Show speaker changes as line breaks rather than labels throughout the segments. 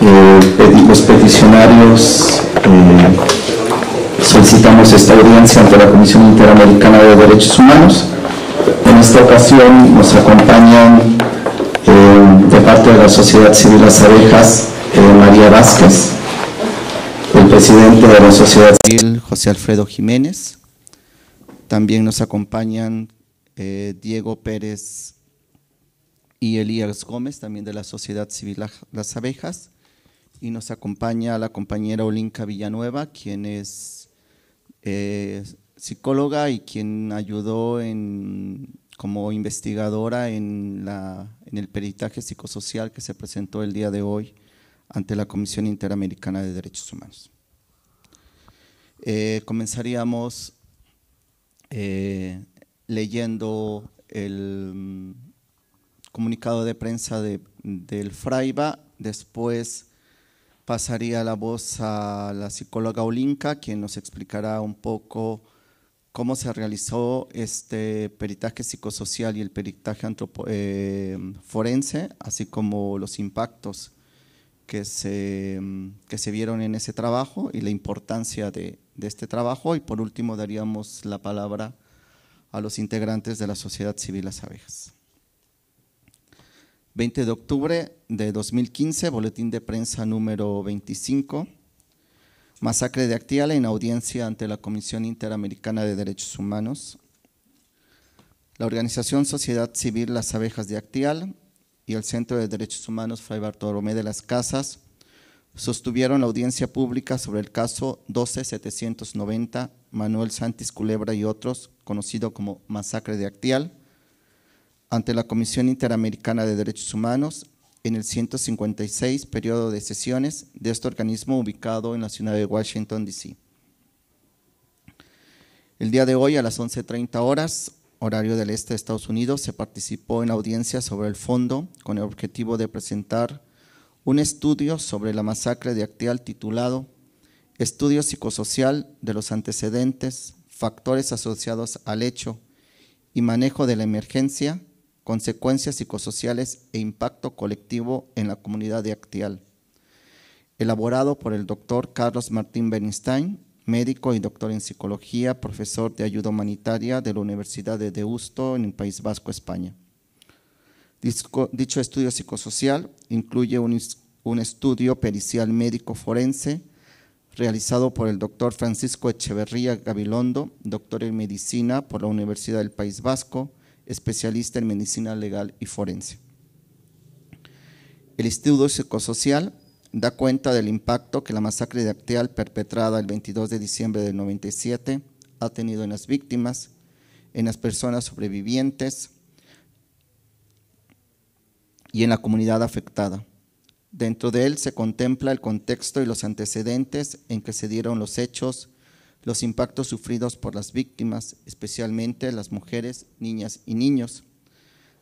Eh, los peticionarios eh, solicitamos esta audiencia ante la Comisión Interamericana de Derechos Humanos. En esta ocasión nos acompañan eh, de parte de la Sociedad Civil Las Abejas, María Vázquez, el presidente de la Sociedad Civil, José Alfredo Jiménez. También nos acompañan Diego Pérez y Elías Gómez, también de la Sociedad Civil Las Abejas, y nos acompaña la compañera Olinka Villanueva, quien es eh, psicóloga y quien ayudó en, como investigadora en, el peritaje psicosocial que se presentó el día de hoy ante la Comisión Interamericana de Derechos Humanos. Eh, comenzaríamos eh, leyendo el mm, comunicado de prensa del FRAIBA, después pasaría la voz a la psicóloga Olinka, quien nos explicará un poco cómo se realizó este peritaje psicosocial y el peritaje eh, forense, así como los impactos que se, que se vieron en ese trabajo y la importancia de, de este trabajo. Y por último daríamos la palabra a los integrantes de la sociedad civil Las Abejas. 20 de octubre de 2015, boletín de prensa número 25, masacre de Actial en audiencia ante la Comisión Interamericana de Derechos Humanos, la organización Sociedad Civil Las Abejas de Actial y el Centro de Derechos Humanos Fray Bartolomé de las Casas sostuvieron la audiencia pública sobre el caso 12790 Manuel Santis Culebra y otros, conocido como masacre de Actial, ante la Comisión Interamericana de Derechos Humanos en el 156 periodo de sesiones de este organismo ubicado en la ciudad de Washington, D.C. El día de hoy a las 11.30 horas, horario del este de Estados Unidos, se participó en audiencia sobre el fondo con el objetivo de presentar un estudio sobre la masacre de Actial titulado Estudio psicosocial de los antecedentes, factores asociados al hecho y manejo de la emergencia consecuencias psicosociales e impacto colectivo en la comunidad de Actial, elaborado por el doctor Carlos Martín Bernstein, médico y doctor en psicología, profesor de ayuda humanitaria de la Universidad de Deusto en el País Vasco, España. Dicho estudio psicosocial incluye un, un estudio pericial médico forense realizado por el doctor Francisco Echeverría Gabilondo, doctor en medicina por la Universidad del País Vasco, especialista en medicina legal y forense. El Instituto Psicosocial da cuenta del impacto que la masacre de Acteal perpetrada el 22 de diciembre del 97 ha tenido en las víctimas, en las personas sobrevivientes y en la comunidad afectada. Dentro de él se contempla el contexto y los antecedentes en que se dieron los hechos, los impactos sufridos por las víctimas, especialmente las mujeres, niñas y niños,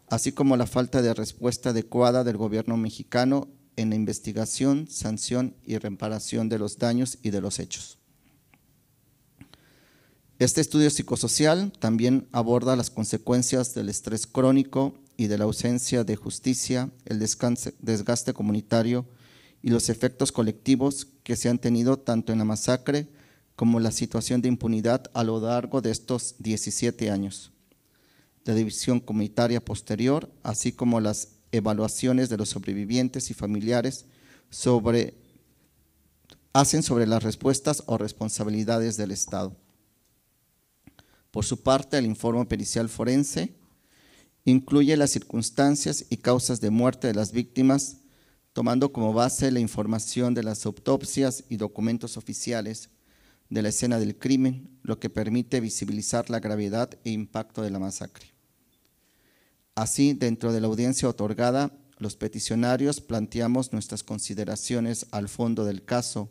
así como la falta de respuesta adecuada del gobierno mexicano en la investigación, sanción y reparación de los daños y de los hechos. Este estudio psicosocial también aborda las consecuencias del estrés crónico y de la ausencia de justicia, el desgaste comunitario y los efectos colectivos que se han tenido tanto en la masacre como la situación de impunidad a lo largo de estos 17 años, la división comunitaria posterior, así como las evaluaciones de los sobrevivientes y familiares sobre, hacen sobre las respuestas o responsabilidades del Estado. Por su parte, el informe pericial forense incluye las circunstancias y causas de muerte de las víctimas, tomando como base la información de las autopsias y documentos oficiales de la escena del crimen, lo que permite visibilizar la gravedad e impacto de la masacre. Así, dentro de la audiencia otorgada, los peticionarios planteamos nuestras consideraciones al fondo del caso,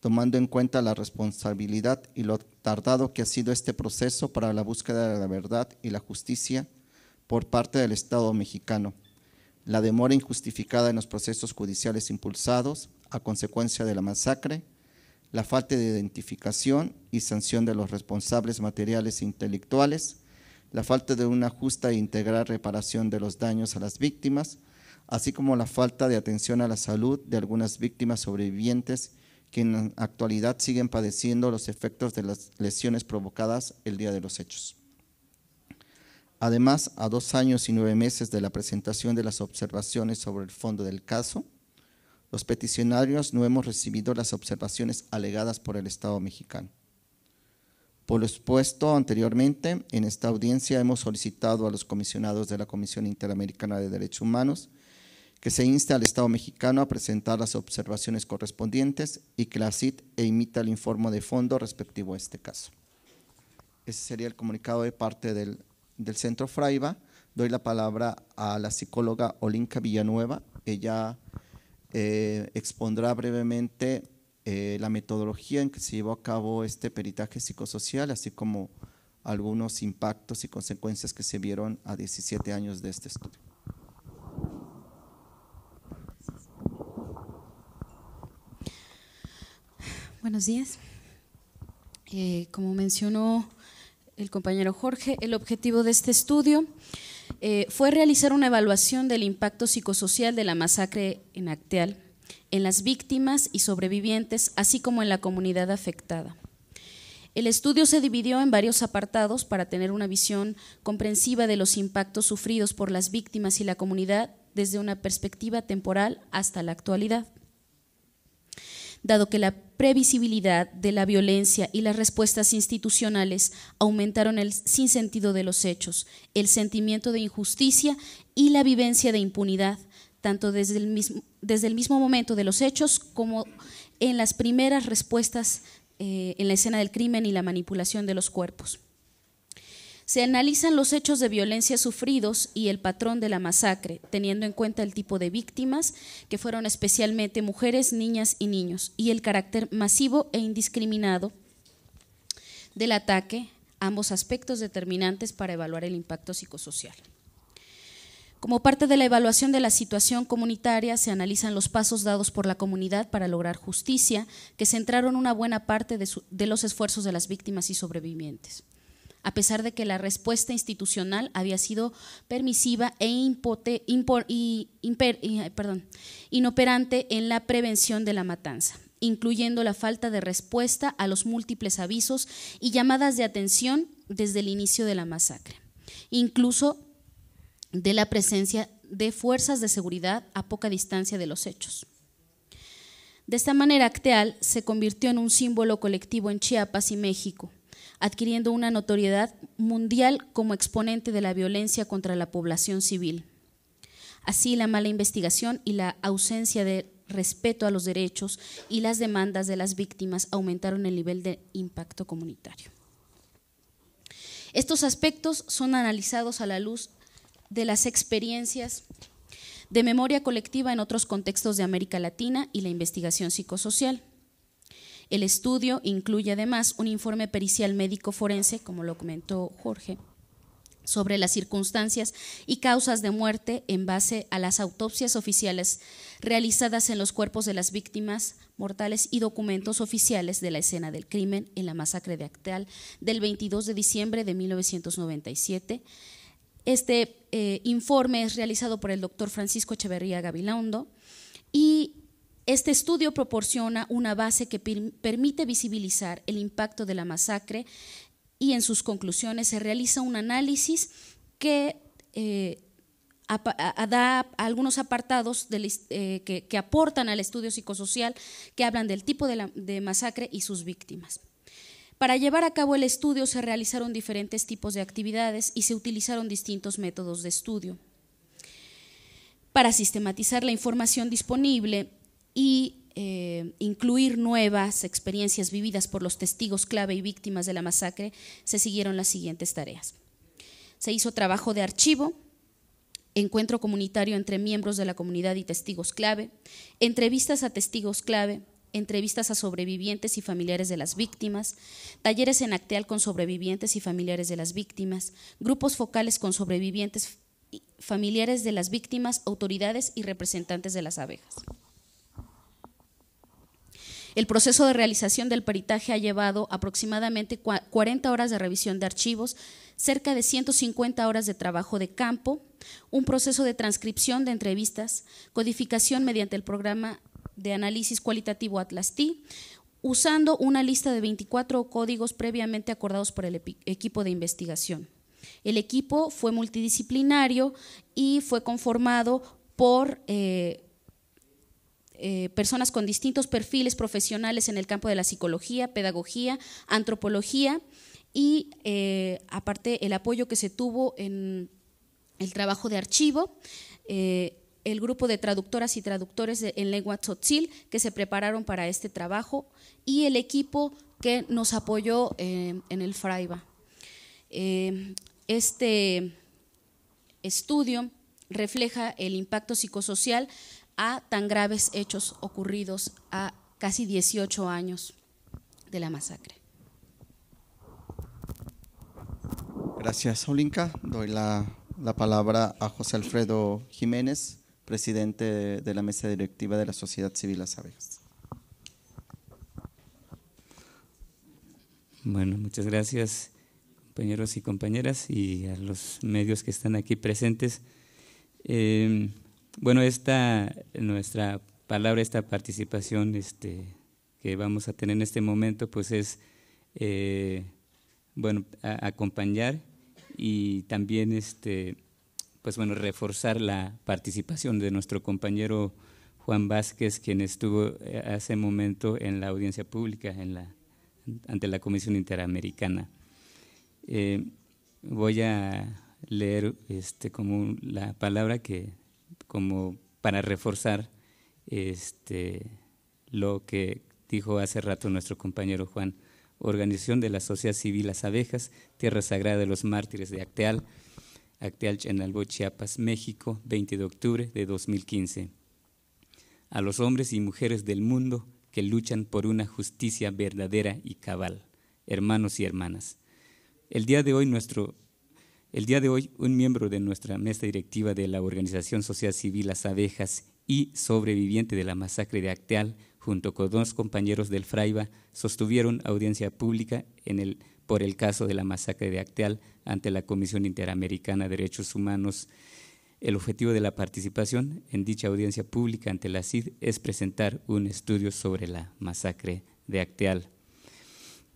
tomando en cuenta la responsabilidad y lo tardado que ha sido este proceso para la búsqueda de la verdad y la justicia por parte del Estado mexicano, la demora injustificada en los procesos judiciales impulsados a consecuencia de la masacre la falta de identificación y sanción de los responsables materiales e intelectuales, la falta de una justa e integral reparación de los daños a las víctimas, así como la falta de atención a la salud de algunas víctimas sobrevivientes que en actualidad siguen padeciendo los efectos de las lesiones provocadas el día de los hechos. Además, a dos años y nueve meses de la presentación de las observaciones sobre el fondo del caso, los peticionarios no hemos recibido las observaciones alegadas por el Estado mexicano. Por lo expuesto anteriormente, en esta audiencia hemos solicitado a los comisionados de la Comisión Interamericana de Derechos Humanos que se inste al Estado mexicano a presentar las observaciones correspondientes y que la CIT emita el informe de fondo respectivo a este caso. Ese sería el comunicado de parte del, Centro Fraiva. Doy la palabra a la psicóloga Olinka Villanueva. Ella eh, expondrá brevemente eh, la metodología en que se llevó a cabo este peritaje psicosocial, así como algunos impactos y consecuencias que se vieron a 17 años de este estudio.
Buenos días. Eh, como mencionó el compañero Jorge, el objetivo de este estudio eh, fue realizar una evaluación del impacto psicosocial de la masacre en Acteal, en las víctimas y sobrevivientes, así como en la comunidad afectada. El estudio se dividió en varios apartados para tener una visión comprensiva de los impactos sufridos por las víctimas y la comunidad desde una perspectiva temporal hasta la actualidad. Dado que la previsibilidad de la violencia y las respuestas institucionales aumentaron el sinsentido de los hechos, el sentimiento de injusticia y la vivencia de impunidad, tanto desde el mismo, momento de los hechos como en las primeras respuestas eh, en la escena del crimen y la manipulación de los cuerpos. Se analizan los hechos de violencia sufridos y el patrón de la masacre, teniendo en cuenta el tipo de víctimas, que fueron especialmente mujeres, niñas y niños, y el carácter masivo e indiscriminado del ataque, ambos aspectos determinantes para evaluar el impacto psicosocial. Como parte de la evaluación de la situación comunitaria, se analizan los pasos dados por la comunidad para lograr justicia, que centraron una buena parte de, los esfuerzos de las víctimas y sobrevivientes a pesar de que la respuesta institucional había sido permisiva e inoperante en la prevención de la matanza incluyendo la falta de respuesta a los múltiples avisos y llamadas de atención desde el inicio de la masacre, incluso de la presencia de fuerzas de seguridad a poca distancia de los hechos. De esta manera, Acteal se convirtió en un símbolo colectivo en Chiapas y México, adquiriendo una notoriedad mundial como exponente de la violencia contra la población civil. Así, la mala investigación y la ausencia de respeto a los derechos y las demandas de las víctimas aumentaron el nivel de impacto comunitario. Estos aspectos son analizados a la luz de las experiencias de memoria colectiva en otros contextos de América Latina y la investigación psicosocial. El estudio incluye además un informe pericial médico forense, como lo comentó Jorge, sobre las circunstancias y causas de muerte en base a las autopsias oficiales realizadas en los cuerpos de las víctimas mortales y documentos oficiales de la escena del crimen en la masacre de Acteal del 22 de diciembre de 1997. Este eh, informe es realizado por el doctor Francisco Echeverría Gabilondo y este estudio proporciona una base que permite visibilizar el impacto de la masacre y en sus conclusiones se realiza un análisis que eh, da algunos apartados eh, que, aportan al estudio psicosocial que hablan del tipo de masacre y sus víctimas. Para llevar a cabo el estudio se realizaron diferentes tipos de actividades y se utilizaron distintos métodos de estudio. Para sistematizar la información disponible, y eh, incluir nuevas experiencias vividas por los testigos clave y víctimas de la masacre, se siguieron las siguientes tareas. Se hizo trabajo de archivo, encuentro comunitario entre miembros de la comunidad y testigos clave, entrevistas a testigos clave, entrevistas a sobrevivientes y familiares de las víctimas, talleres en Acteal con sobrevivientes y familiares de las víctimas, grupos focales con sobrevivientes, y familiares de las víctimas, autoridades y representantes de las abejas. El proceso de realización del peritaje ha llevado aproximadamente 40 horas de revisión de archivos, cerca de 150 horas de trabajo de campo, un proceso de transcripción de entrevistas, codificación mediante el programa de análisis cualitativo Atlas T, usando una lista de 24 códigos previamente acordados por el equipo de investigación. El equipo fue multidisciplinario y fue conformado por eh, eh, personas con distintos perfiles profesionales en el campo de la psicología, pedagogía, antropología y eh, aparte el apoyo que se tuvo en el trabajo de archivo. Eh, el grupo de traductoras y traductores en lengua tzotzil que se prepararon para este trabajo y el equipo que nos apoyó en el Fraiba. este estudio refleja el impacto psicosocial a tan graves hechos ocurridos a casi 18 años de la masacre.
Gracias, Olinka. Doy la, palabra a José Alfredo Jiménez, presidente de, la mesa directiva de la Sociedad Civil Las Abejas.
Bueno, muchas gracias, compañeros y compañeras, y a los medios que están aquí presentes. Eh, bueno, esta, nuestra palabra, esta participación este, que vamos a tener en este momento, pues es, eh, bueno, acompañar y también, este, pues bueno, reforzar la participación de nuestro compañero Juan Vázquez, quien estuvo eh, hace momento en la audiencia pública, en la, ante la Comisión Interamericana. Eh, voy a leer este, como la palabra que como para reforzar este, lo que dijo hace rato nuestro compañero Juan, organización de la sociedad civil Las Abejas, Tierra Sagrada de los Mártires de Acteal, Acteal Chenalbo, Chiapas, México, 20 de octubre de 2015. A los hombres y mujeres del mundo que luchan por una justicia verdadera y cabal, hermanos y hermanas. El día de hoy nuestro el día de hoy, un miembro de nuestra mesa directiva de la Organización Social Civil Las Abejas y sobreviviente de la masacre de Acteal, junto con dos compañeros del Fraiba, sostuvieron audiencia pública en el, por el caso de la masacre de Acteal ante la Comisión Interamericana de Derechos Humanos. El objetivo de la participación en dicha audiencia pública ante la CID es presentar un estudio sobre la masacre de Acteal.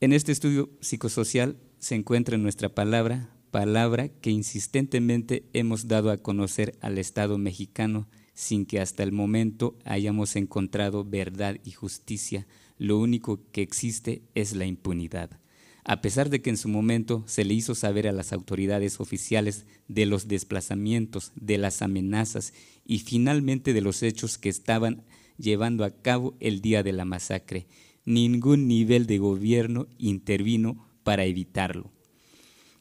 En este estudio psicosocial se encuentra nuestra palabra palabra que insistentemente hemos dado a conocer al Estado mexicano sin que hasta el momento hayamos encontrado verdad y justicia. Lo único que existe es la impunidad. A pesar de que en su momento se le hizo saber a las autoridades oficiales de los desplazamientos, de las amenazas y finalmente de los hechos que estaban llevando a cabo el día de la masacre, ningún nivel de gobierno intervino para evitarlo.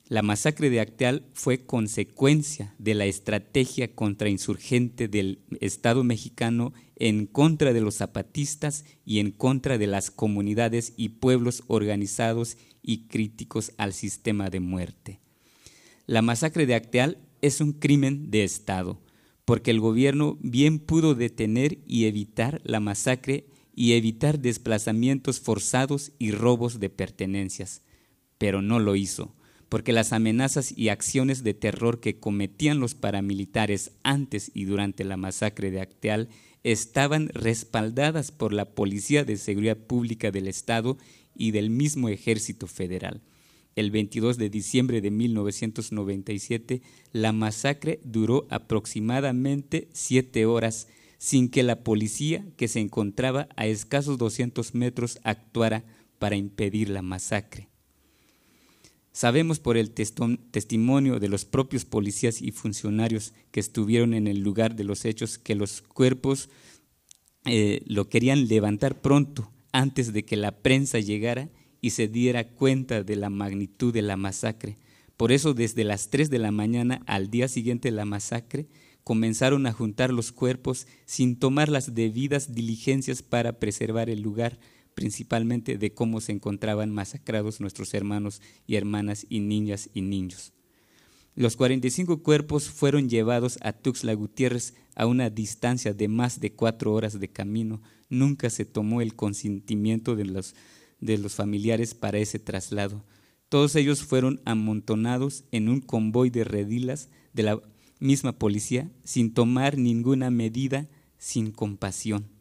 La masacre de Acteal fue consecuencia de la estrategia contrainsurgente del Estado mexicano en contra de los zapatistas y en contra de las comunidades y pueblos organizados y críticos al sistema de muerte. La masacre de Acteal es un crimen de Estado, porque el gobierno bien pudo detener y evitar la masacre y evitar desplazamientos forzados y robos de pertenencias, pero no lo hizo porque las amenazas y acciones de terror que cometían los paramilitares antes y durante la masacre de Acteal estaban respaldadas por la Policía de Seguridad Pública del Estado y del mismo Ejército Federal. El 22 de diciembre de 1997, la masacre duró aproximadamente siete horas sin que la policía, que se encontraba a escasos 200 metros, actuara para impedir la masacre. Sabemos por el testimonio de los propios policías y funcionarios que estuvieron en el lugar de los hechos que los cuerpos eh, lo querían levantar pronto, antes de que la prensa llegara y se diera cuenta de la magnitud de la masacre. Por eso desde las 3 de la mañana al día siguiente de la masacre comenzaron a juntar los cuerpos sin tomar las debidas diligencias para preservar el lugar principalmente de cómo se encontraban masacrados nuestros hermanos y hermanas y niñas y niños. Los 45 cuerpos fueron llevados a Tuxtla Gutiérrez a una distancia de más de cuatro horas de camino. Nunca se tomó el consentimiento de los, de los familiares para ese traslado. Todos ellos fueron amontonados en un convoy de redilas de la misma policía sin tomar ninguna medida, sin compasión.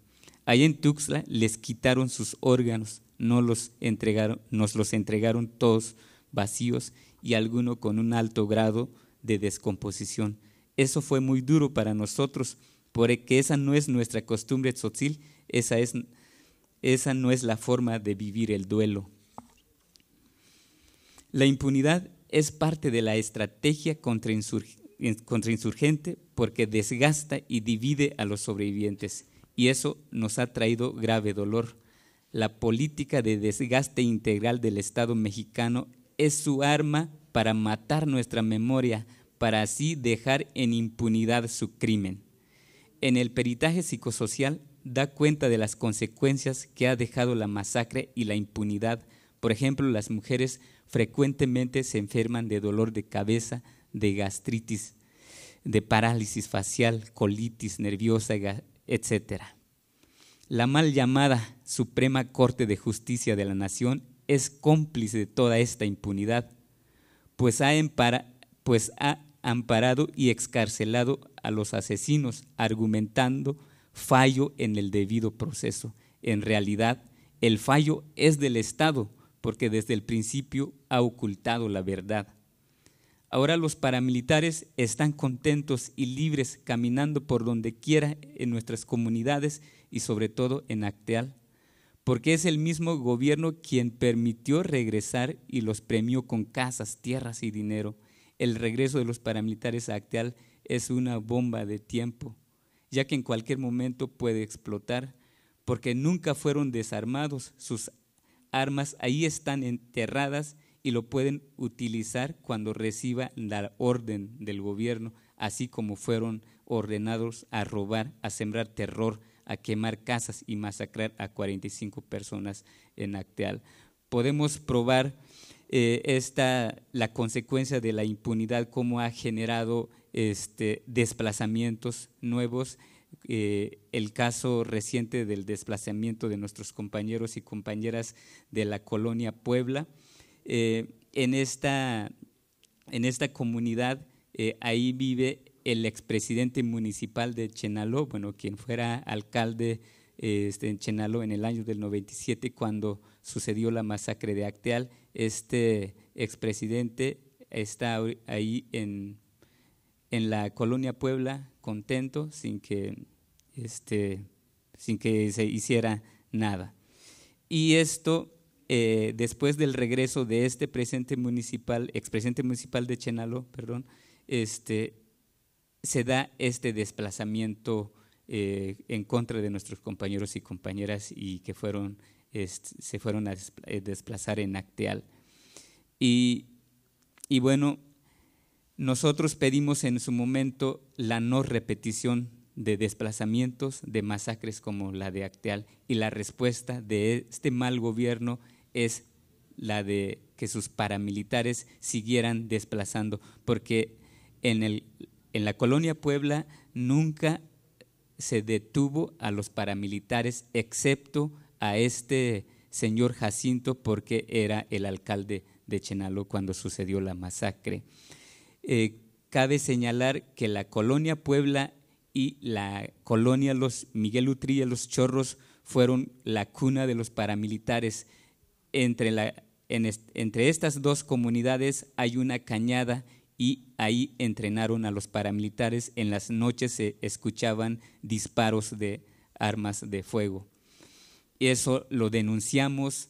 Allá en Tuxtla les quitaron sus órganos, no los entregaron, nos los entregaron todos vacíos y alguno con un alto grado de descomposición. Eso fue muy duro para nosotros, porque esa no es nuestra costumbre tzotzil, esa, no es la forma de vivir el duelo. La impunidad es parte de la estrategia contra contrainsurgente porque desgasta y divide a los sobrevivientes y eso nos ha traído grave dolor. La política de desgaste integral del Estado mexicano es su arma para matar nuestra memoria, para así dejar en impunidad su crimen. En el peritaje psicosocial da cuenta de las consecuencias que ha dejado la masacre y la impunidad. Por ejemplo, las mujeres frecuentemente se enferman de dolor de cabeza, de gastritis, de parálisis facial, colitis nerviosa, Etcétera La mal llamada Suprema Corte de Justicia de la Nación es cómplice de toda esta impunidad, pues, pues ha amparado y excarcelado a los asesinos, argumentando fallo en el debido proceso. En realidad, el fallo es del Estado, porque desde el principio ha ocultado la verdad. Ahora los paramilitares están contentos y libres caminando por donde quiera en nuestras comunidades y sobre todo en Acteal, porque es el mismo gobierno quien permitió regresar y los premió con casas, tierras y dinero. El regreso de los paramilitares a Acteal es una bomba de tiempo, ya que en cualquier momento puede explotar, porque nunca fueron desarmados, sus armas ahí están enterradas y lo pueden utilizar cuando reciba la orden del gobierno, así como fueron ordenados a robar, a sembrar terror, a quemar casas y masacrar a 45 personas en Acteal. Podemos probar eh, esta, la consecuencia de la impunidad, cómo ha generado este, desplazamientos nuevos. Eh, el caso reciente del desplazamiento de nuestros compañeros y compañeras de la colonia Puebla, eh, en, esta, en esta comunidad eh, ahí vive el expresidente municipal de Chenaló, bueno, quien fuera alcalde eh, este, en Chenaló en el año del 97 cuando sucedió la masacre de Acteal. Este expresidente está ahí en, la colonia Puebla contento sin que, este, sin que se hiciera nada. Y esto eh, después del regreso de este presidente municipal, expresidente municipal de Chenalo, perdón, este, se da este desplazamiento eh, en contra de nuestros compañeros y compañeras y que fueron, se fueron a eh, desplazar en Acteal. Y, y bueno, nosotros pedimos en su momento la no repetición de desplazamientos, de masacres como la de Acteal y la respuesta de este mal gobierno es la de que sus paramilitares siguieran desplazando, porque en, el, en la colonia Puebla nunca se detuvo a los paramilitares, excepto a este señor Jacinto, porque era el alcalde de Chenaló cuando sucedió la masacre. Eh, cabe señalar que la colonia Puebla y la colonia Los Miguel Utrilla, Los Chorros, fueron la cuna de los paramilitares entre, entre estas dos comunidades hay una cañada y ahí entrenaron a los paramilitares. En las noches se escuchaban disparos de armas de fuego. Eso lo denunciamos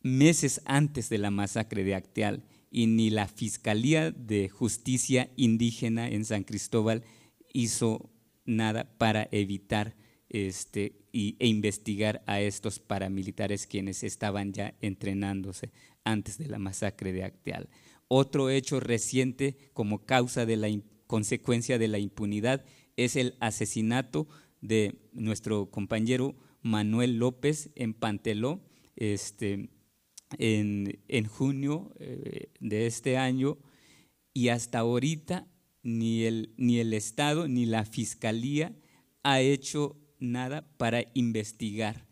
meses antes de la masacre de Acteal y ni la Fiscalía de Justicia Indígena en San Cristóbal hizo nada para evitar este, e investigar a estos paramilitares quienes estaban ya entrenándose antes de la masacre de Acteal. Otro hecho reciente como causa de la consecuencia de la impunidad es el asesinato de nuestro compañero Manuel López en Panteló este, en, junio eh, de este año y hasta ahorita ni el, ni el Estado ni la Fiscalía ha hecho nada para investigar.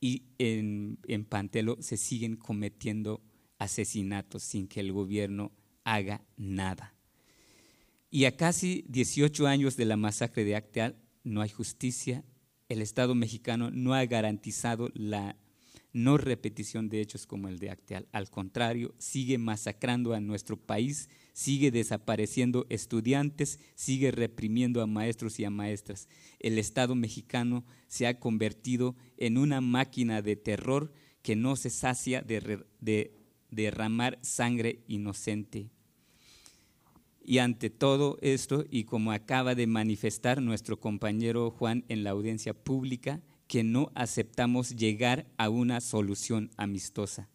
Y en, Pantelo se siguen cometiendo asesinatos sin que el gobierno haga nada. Y a casi 18 años de la masacre de Acteal no hay justicia. El Estado mexicano no ha garantizado la no repetición de hechos como el de Acteal. Al contrario, sigue masacrando a nuestro país sigue desapareciendo estudiantes, sigue reprimiendo a maestros y a maestras. El Estado mexicano se ha convertido en una máquina de terror que no se sacia de, derramar sangre inocente. Y ante todo esto, y como acaba de manifestar nuestro compañero Juan en la audiencia pública, que no aceptamos llegar a una solución amistosa.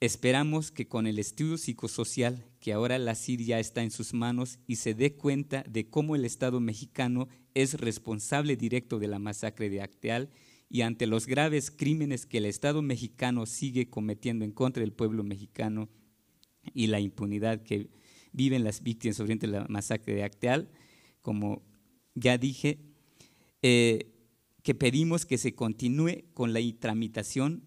Esperamos que con el estudio psicosocial que ahora la ya está en sus manos y se dé cuenta de cómo el Estado mexicano es responsable directo de la masacre de Acteal y ante los graves crímenes que el Estado mexicano sigue cometiendo en contra del pueblo mexicano y la impunidad que viven las víctimas sobre la masacre de Acteal, como ya dije, eh, que pedimos que se continúe con la tramitación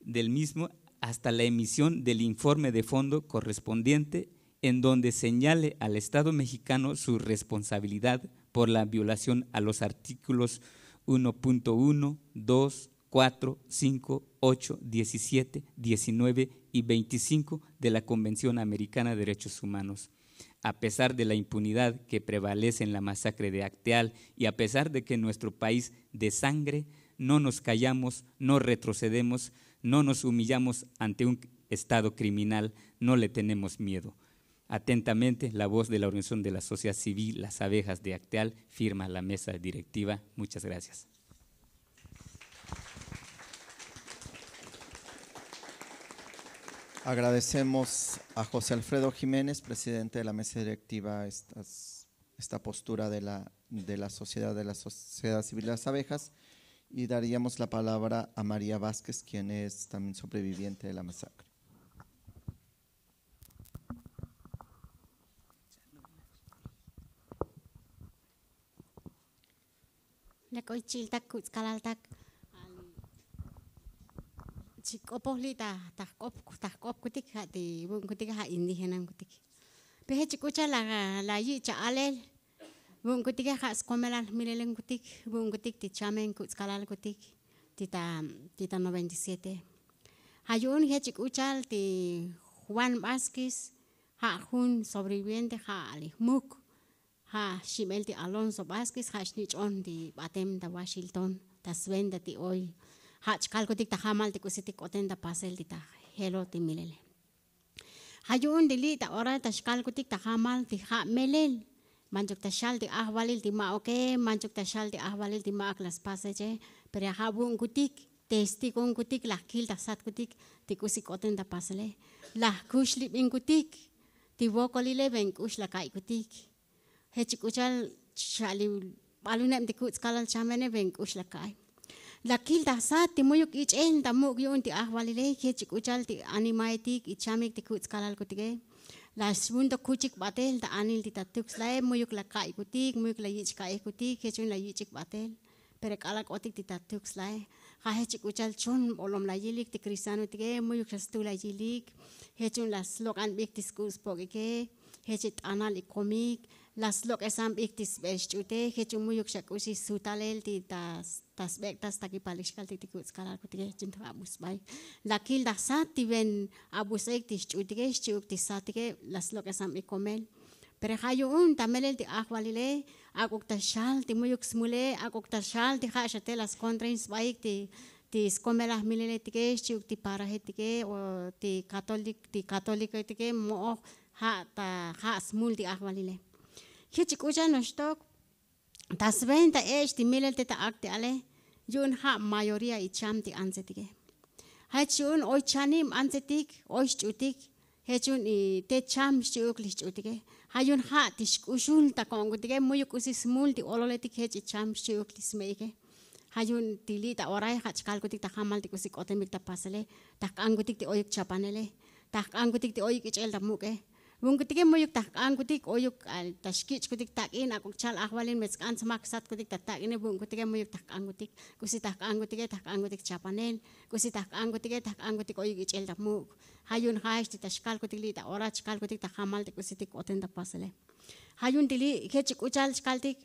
del mismo hasta la emisión del informe de fondo correspondiente en donde señale al Estado mexicano su responsabilidad por la violación a los artículos 1.1, 2, 4, 5, 8, 17, 19 y 25 de la Convención Americana de Derechos Humanos. A pesar de la impunidad que prevalece en la masacre de Acteal y a pesar de que nuestro país de sangre no nos callamos, no retrocedemos, no nos humillamos ante un Estado criminal, no le tenemos miedo. Atentamente, la voz de la Organización de la Sociedad Civil Las Abejas de Acteal firma la mesa directiva. Muchas gracias.
Agradecemos a José Alfredo Jiménez, presidente de la mesa directiva, esta postura de la, de la sociedad de la sociedad civil Las Abejas y daríamos la palabra a María Vázquez, quien es también sobreviviente de la masacre.
La kutzkalaltak chikopohlita tajkop tajkop kutik hati bun kutik ha indígena kutik pehe chikucha la la yicha chaalel Bung kutik ya kak sekomelan lah. milen kutik, bung kutik di camen kut skalal lah kutik, di ta di ta Hayun ya cik ucal di Juan Vasquez, ha hun sobreviviente ha alih muk, ha shimel di Alonso Vasquez, ha shnich on di Batem da Washington, ta Sven da ti oi, ha cikal kutik ta hamal di kusitik oten da pasel di ta helo di milele. Hayun di li ta ora ta shkal kutik ta hamal di ha melel, ha manchuk ta shalti ahwalil ti ma oke manchuk ta shalti ahwalil ti ma aklas pase che pero ha bun kutik testi kon kutik la kil ta sat kutik ti kusik oten ta pasele la kushli bin kutik ti bokoli le ben kush la kai kutik he chi kuchal shali palunem ti kutz kalal chamene ben kush la kai la kil ta sat ti muyuk ich en ta muk yun ti ahwalil he chi kuchal ti animaitik ichamik ti kutz kalal kutike la sibun to kuchik batel ta anil tita tuk slae muyuk la kai kutik muyuk la yich kai kutik ke chun la yichik batel pero kala kotik tita tuk slae ha he chik uchal chun olom la yilik te krisano tige eh, muyuk la stu la yilik he chun la slogan big discourse poke ke he chit anal ikomik las lo que sam ik tisb'ex ch'ute jech umuyuk xak'ux isutalel ti tas tas tasb'ek tas taki takipalixkal ti tikutzkalar kutikej chin ab'usb'ay lakil daj sat ti wen ab'us'ek tixch'utikej xchi'uk tisatke las lo que sam ikomel pero hay jayu'un tamelel ti aj walilej ak'uktaxal ti muyuk smule ak'uktaxal ti ja'xatel las contrains sb'ayik ti ti ti para he ti tiparajetikej o ti católic ti católico tikej mo ha ta ha smul ti aj walilej Hech kucha no shtok. Tas venta esh ti milel te ta akte ale. Yun ha mayoria i cham ti anse tike. Hech yun oi chanim anse tik, oi shchutik. Hech yun i te cham shchuk li shchutike. Hayun ha ti shkushul ta kongu tike. Muyo kusi smul ti olole tik hech i cham shchuk li smeike. Hayun tili ta orai ha chkal kutik ta hamal ti kusi kotemik ta pasale. Ta kangutik ti oyuk chapanele. Ta kangutik ti oyuk i chel ta muke. Hech Wong ketik moyuk tak an kutik oyuk oh eh, tashkich kutik tak in aku chal ahwalin mes kan samak sat kutik tak ini wong ketik moyuk oh tak an kutik kusi tak an kutik tak an kutik chapanen kusi tak an kutik tak an kutik oyuk ichel tak mu hayun hayish ti tashkal kutik li ta ora chkal kutik tak hamal tik kusi tik oten tak pasale hayun dili khechik uchal chkal tik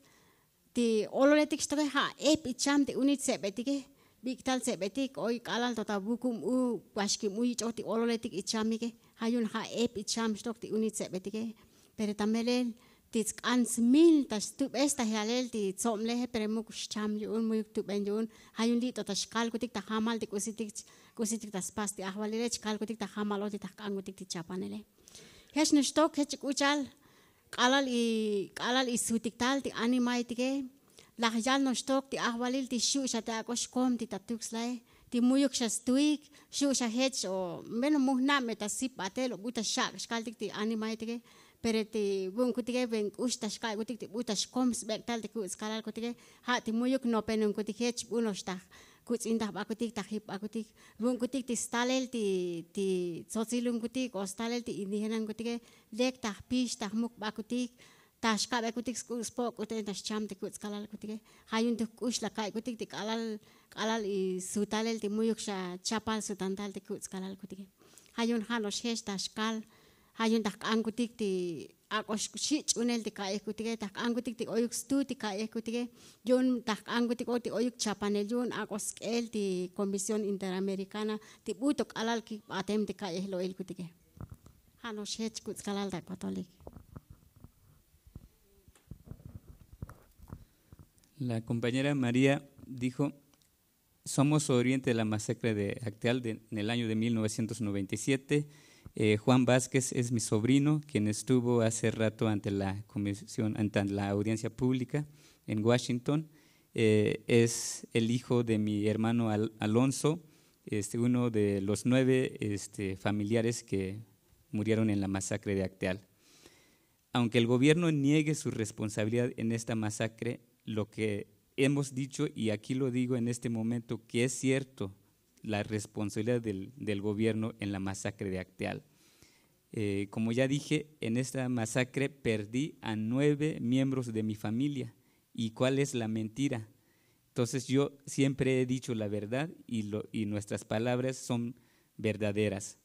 ti oloretik stoke ha ep icham ti unit se betike biktal se betik oy oh kalal tota bukum u washkim uy choti oloretik ichamike ke hayun ha ep icham stok ti unit sebetige pero tamele tis ans mil tas tu esta halel ti somle pero mu cham yun mu tu ben yun hayun dito tas kal kutik ta hamal ti kusitik kusitik tas pas ti ahwalire kal kutik ta hamal oti ta kangutik ti chapanele hesh ne stok hech kuchal qalal i qalal i sutik tal ti animaitige lahjal no stok ti ahwalil ti shu shata kosh kom ti tatuxlai e. ti muyuk stuik, xastuik xu hech o meno mujna metasip atel o buta xak xkaltik ti animaitike pero ti bun kutike ben ux taxkal kutik ti buta xkoms tal ti kutzkalal kutike ja ti muyuk no nopenun kutik hech buno xtaj kutz'intaj b'akutik tajib b'akutik bun kutik ti stalel ti ti tzotzilun kutik o stalel ti indigenan kutike lek ta tajpix tajmuk b'akutik tax kabe kutik spok kutik tax cham te kut skalal kutik eh. hayun te kush la kai kutik te kalal kalal i sutal el te muyuk sha chapal sutantal te kut skalal kutik eh. hayun halo shesh tax kal hayun tax ang kutik te akos shich unel te kai kutik eh. tax ang kutik te oyuk stu te kai kutik yon tax ang kutik oti oyuk chapanel yon akos el te komision interamericana te butok alal ki atem te kai lo el kutik hano shech kut skalal ta patolik
La compañera María dijo, somos oriente de la masacre de Acteal en el año de 1997. Eh, Juan Vázquez es mi sobrino, quien estuvo hace rato ante la comisión, ante la audiencia pública en Washington. Eh, es el hijo de mi hermano Alonso, este, uno de los nueve este, familiares que murieron en la masacre de Acteal. Aunque el gobierno niegue su responsabilidad en esta masacre, lo que hemos dicho, y aquí lo digo en este momento, que es cierto la responsabilidad del, gobierno en la masacre de Acteal. Eh, como ya dije, en esta masacre perdí a nueve miembros de mi familia. ¿Y cuál es la mentira? Entonces yo siempre he dicho la verdad y, y nuestras palabras son verdaderas.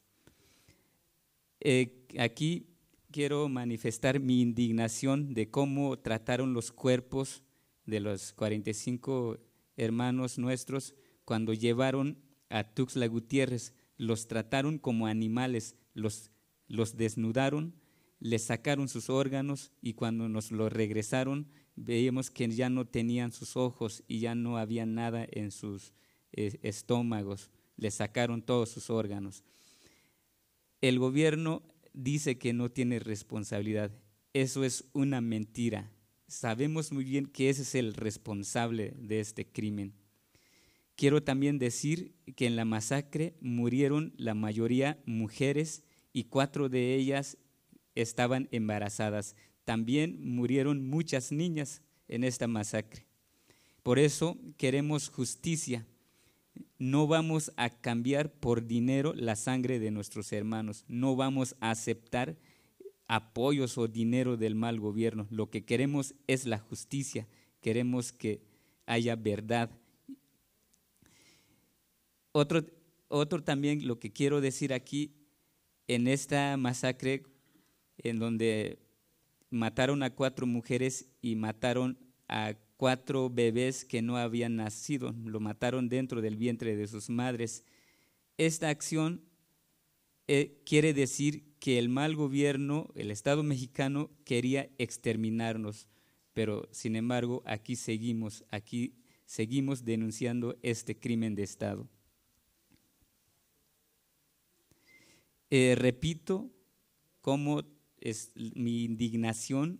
Eh, aquí quiero manifestar mi indignación de cómo trataron los cuerpos de los 45 hermanos nuestros, cuando llevaron a Tuxla Gutiérrez, los trataron como animales, los, desnudaron, les sacaron sus órganos y cuando nos los regresaron veíamos que ya no tenían sus ojos y ya no había nada en sus eh, estómagos, les sacaron todos sus órganos. El gobierno dice que no tiene responsabilidad. Eso es una mentira. Sabemos muy bien que ese es el responsable de este crimen. Quiero también decir que en la masacre murieron la mayoría mujeres y cuatro de ellas estaban embarazadas. También murieron muchas niñas en esta masacre. Por eso queremos justicia. No vamos a cambiar por dinero la sangre de nuestros hermanos. No vamos a aceptar apoyos o dinero del mal gobierno. Lo que queremos es la justicia, queremos que haya verdad. Otro, otro también lo que quiero decir aquí, en esta masacre en donde mataron a cuatro mujeres y mataron a cuatro bebés que no habían nacido, lo mataron dentro del vientre de sus madres. Esta acción eh, quiere decir que el mal gobierno, el Estado mexicano, quería exterminarnos, pero sin embargo aquí seguimos, aquí seguimos denunciando este crimen de Estado. Eh, repito cómo es mi indignación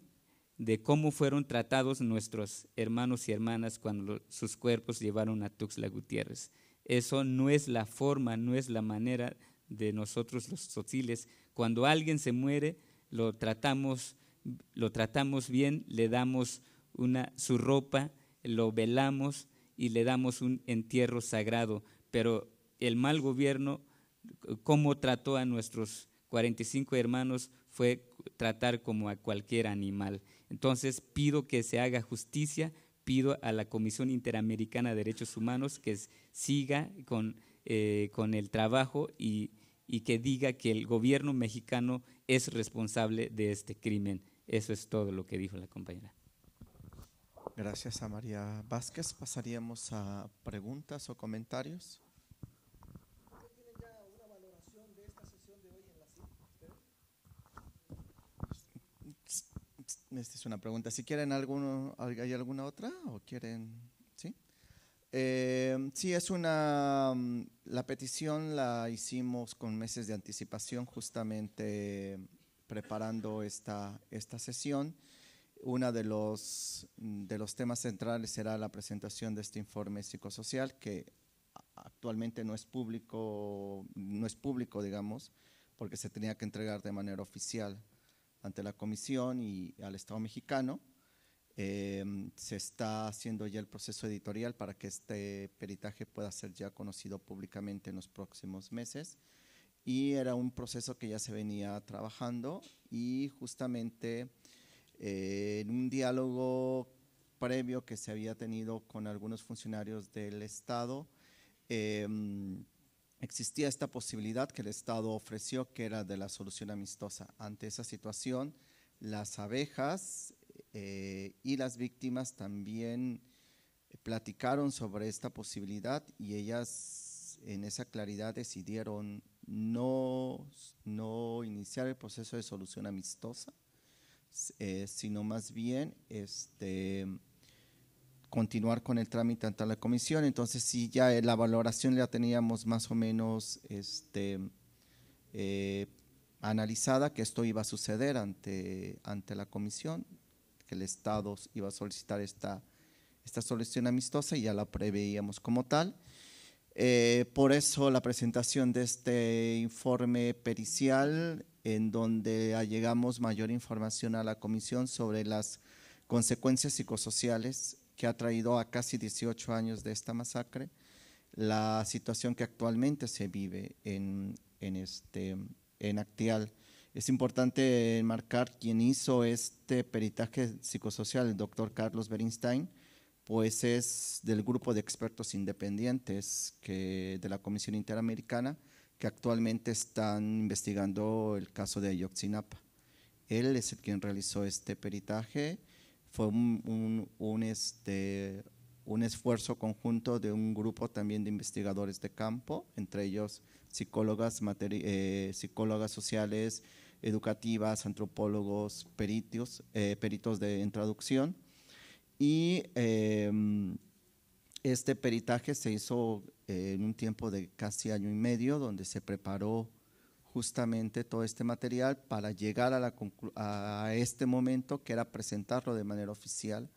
de cómo fueron tratados nuestros hermanos y hermanas cuando sus cuerpos llevaron a Tuxla Gutiérrez. Eso no es la forma, no es la manera de nosotros los sotiles Cuando alguien se muere, lo tratamos, lo tratamos bien, le damos una, su ropa, lo velamos y le damos un entierro sagrado. Pero el mal gobierno, cómo trató a nuestros 45 hermanos, fue tratar como a cualquier animal. Entonces pido que se haga justicia, pido a la Comisión Interamericana de Derechos Humanos que siga con eh, con el trabajo y, y que diga que el gobierno mexicano es responsable de este crimen. Eso es todo lo que dijo la compañera.
Gracias a María Vázquez. Pasaríamos a preguntas o comentarios. Esta es una pregunta. Si quieren alguno, ¿hay alguna otra o quieren? Eh, sí, es una. Mm, la petición la hicimos con meses de anticipación, justamente preparando esta, esta sesión. Uno de los, mm, de los temas centrales será la presentación de este informe psicosocial, que actualmente no es público, no es público, digamos, porque se tenía que entregar de manera oficial ante la Comisión y al Estado mexicano. Em, se está haciendo ya el proceso editorial para que este peritaje pueda ser ya conocido públicamente en los próximos meses. Y era un proceso que ya se venía trabajando y justamente eh, en un diálogo previo que se había tenido con algunos funcionarios del Estado, em, existía esta posibilidad que el Estado ofreció, que era de la solución amistosa. Ante esa situación, las abejas eh, y las víctimas también platicaron sobre esta posibilidad y ellas en esa claridad decidieron no, iniciar el proceso de solución amistosa, eh, sino más bien este, continuar con el trámite ante la comisión. Entonces, si ya eh, la valoración la teníamos más o menos este, analizada, que esto iba a suceder ante, ante la comisión el Estado iba a solicitar esta, esta solución amistosa y ya la preveíamos como tal. Eh, por eso la presentación de este informe pericial en donde allegamos mayor información a la Comisión sobre las consecuencias psicosociales que ha traído a casi 18 años de esta masacre, la situación que actualmente se vive en, en, este, en Actial es importante marcar quién hizo este peritaje psicosocial, el doctor Carlos Berenstein, pues es del grupo de expertos independientes que, de la Comisión Interamericana que actualmente están investigando el caso de Ayotzinapa. Él es el quien realizó este peritaje. Fue un, este, un esfuerzo conjunto de un grupo también de investigadores de campo, entre ellos psicólogas, eh, psicólogas sociales, educativas, antropólogos, peritos, eh, peritos de, traducción. Y em, este peritaje se hizo eh, en un tiempo de casi año y medio, donde se preparó justamente todo este material para llegar a, la a este momento que era presentarlo de manera oficial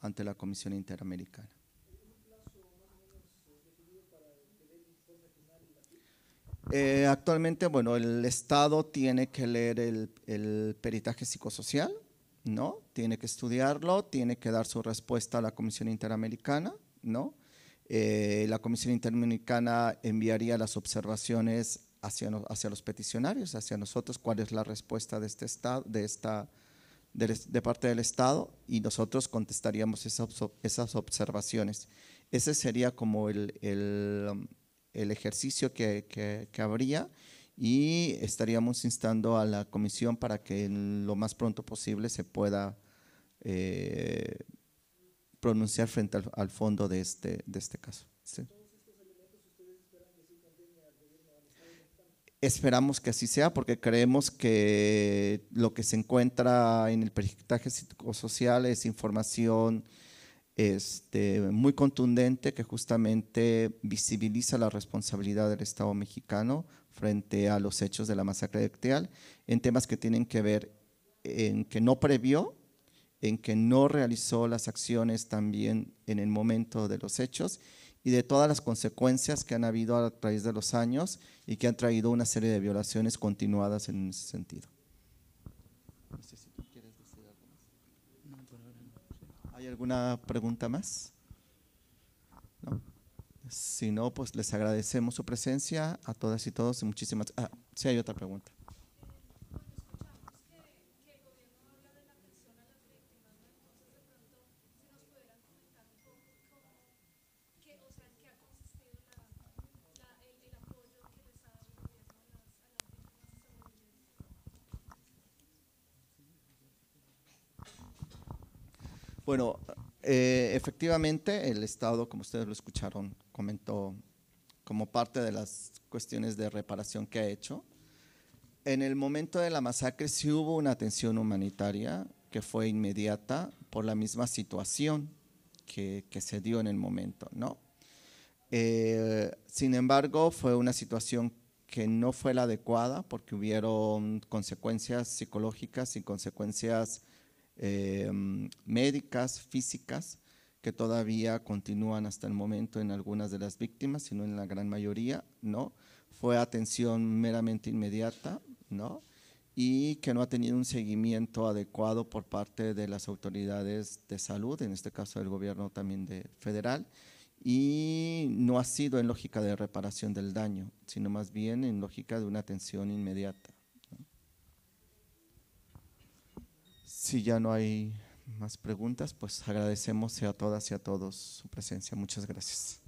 ante la Comisión Interamericana. Eh, actualmente, bueno, el Estado tiene que leer el, peritaje psicosocial, ¿no? Tiene que estudiarlo, tiene que dar su respuesta a la Comisión Interamericana, ¿no? Eh, la Comisión Interamericana enviaría las observaciones hacia, hacia, los peticionarios, hacia nosotros, cuál es la respuesta de, este estado, de, esta, de, parte del Estado, y nosotros contestaríamos esas, esas observaciones. Ese sería como el, el um, el ejercicio que, que, habría y estaríamos instando a la comisión para que lo más pronto posible se pueda eh, pronunciar frente al, fondo de este, de este caso. Esperamos que así sea porque creemos que lo que se encuentra en el peritaje psicosocial es información este, muy contundente que justamente visibiliza la responsabilidad del Estado mexicano frente a los hechos de la masacre de Ecteal en temas que tienen que ver en que no previó, en que no realizó las acciones también en el momento de los hechos y de todas las consecuencias que han habido a través de los años y que han traído una serie de violaciones continuadas en ese sentido. alguna pregunta más? Si no, pues les agradecemos su presencia a todas y todos y muchísimas... Ah, sí hay otra pregunta. Bueno, eh, efectivamente el Estado, como ustedes lo escucharon, comentó como parte de las cuestiones de reparación que ha hecho. En el momento de la masacre sí hubo una atención humanitaria que fue inmediata por la misma situación que, se dio en el momento, ¿no? Eh, sin embargo, fue una situación que no fue la adecuada porque hubieron consecuencias psicológicas y consecuencias eh, médicas, físicas, que todavía continúan hasta el momento en algunas de las víctimas, sino en la gran mayoría, ¿no? Fue atención meramente inmediata, ¿no? Y que no ha tenido un seguimiento adecuado por parte de las autoridades de salud, en este caso del gobierno también de federal, y no ha sido en lógica de reparación del daño, sino más bien en lógica de una atención inmediata. Si ya no hay más preguntas, pues agradecemos a todas y a todos su presencia. Muchas gracias.